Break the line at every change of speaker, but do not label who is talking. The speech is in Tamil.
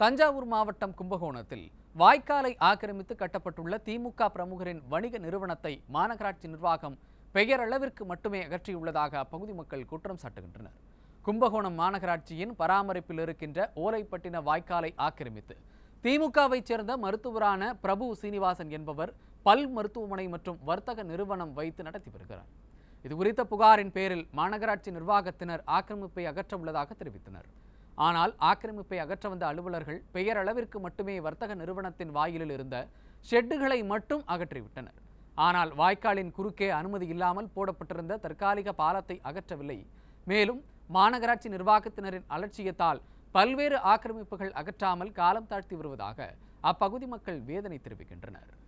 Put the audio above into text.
தஞ்சாவூர் மாவட்டம் கும்பகோணத்தில் வாய்க்காலை ஆக்கிரமித்து கட்டப்பட்டுள்ள திமுக பிரமுகரின் வணிக நிறுவனத்தை மாநகராட்சி நிர்வாகம் பெயரளவிற்கு மட்டுமே அகற்றியுள்ளதாக அப்பகுதி மக்கள் குற்றம் சாட்டுகின்றனர் கும்பகோணம் மாநகராட்சியின் பராமரிப்பில் இருக்கின்ற ஓலைப்பட்டின வாய்க்காலை ஆக்கிரமித்து திமுகவைச் சேர்ந்த மருத்துவரான பிரபு சீனிவாசன் என்பவர் பல் மருத்துவமனை மற்றும் வர்த்தக நிறுவனம் வைத்து நடத்தி வருகிறார் இதுகுறித்த புகாரின் பேரில் மாநகராட்சி நிர்வாகத்தினர் ஆக்கிரமிப்பை அகற்ற உள்ளதாக தெரிவித்தனர் ஆனால் ஆக்கிரமிப்பை அகற்ற வந்த அலுவலர்கள் பெயரளவிற்கு மட்டுமே வர்த்தக நிறுவனத்தின் வாயிலில் இருந்த ஷெட்டுகளை மட்டும் அகற்றிவிட்டனர் ஆனால் வாய்க்காலின் குறுக்கே அனுமதி இல்லாமல் போடப்பட்டிருந்த தற்காலிக பாலத்தை அகற்றவில்லை மேலும் மாநகராட்சி நிர்வாகத்தினரின் அலட்சியத்தால் பல்வேறு ஆக்கிரமிப்புகள் அகற்றாமல் காலம் தாழ்த்தி வருவதாக அப்பகுதி மக்கள் வேதனை தெரிவிக்கின்றனர்